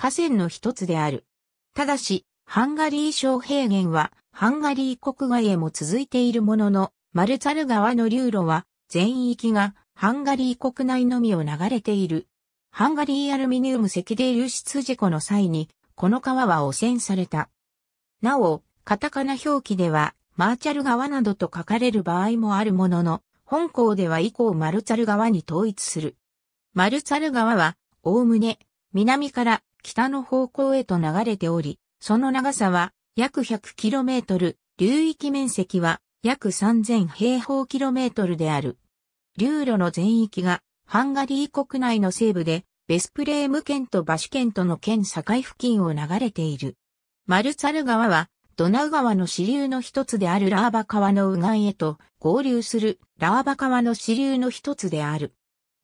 河川の一つである。ただし、ハンガリー小平原は、ハンガリー国外へも続いているものの、マルツァル川の流路は、全域がハンガリー国内のみを流れている。ハンガリーアルミニウム赤で流出事故の際に、この川は汚染された。なお、カタカナ表記では、マーチャル川などと書かれる場合もあるものの、本校では以降マルツァル川に統一する。マルツァル川は、おおむね、南から北の方向へと流れており、その長さは約 100km、流域面積は約3000平方キロメートルである。流路の全域がハンガリー国内の西部で、ベスプレーム県とバシ県との県境付近を流れている。マルツァル川は、ドナウ川の支流の一つであるラーバ川の右岸へと合流するラーバ川の支流の一つである。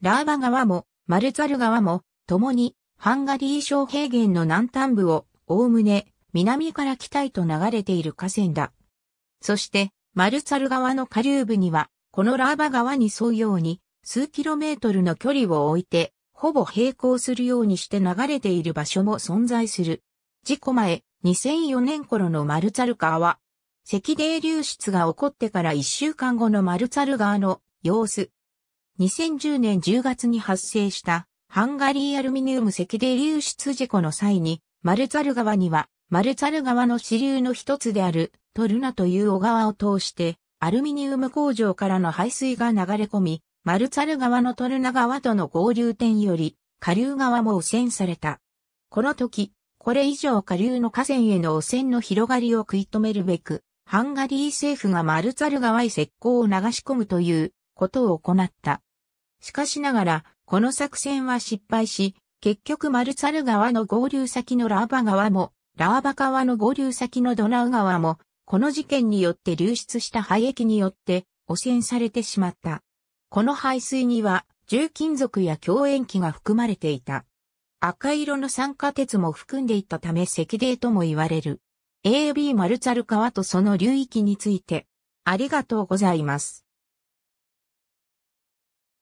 ラーバ川もマルツァル川も共にハンガリー小平原の南端部を、おおむね、南から北へと流れている河川だ。そして、マルツァル川の下流部には、このラーバ川に沿うように、数キロメートルの距離を置いて、ほぼ平行するようにして流れている場所も存在する。事故前、2004年頃のマルツァル川は、赤泥流出が起こってから1週間後のマルツァル川の様子。2010年10月に発生したハンガリーアルミニウム石で流出事故の際に、マルツァル川には、マルツァル川の支流の一つである、トルナという小川を通して、アルミニウム工場からの排水が流れ込み、マルツァル川のトルナ川との合流点より、下流側も汚染された。この時、これ以上下流の河川への汚染の広がりを食い止めるべく、ハンガリー政府がマルツァル川へ石膏を流し込むということを行った。しかしながら、この作戦は失敗し、結局マルツァル川の合流先のラーバ川も、ラーバ川の合流先のドナウ川も、この事件によって流出した廃液によって汚染されてしまった。この排水には重金属や強塩基が含まれていた。赤色の酸化鉄も含んでいたため赤泥とも言われる。AB マルツァル川とその流域について、ありがとうございます。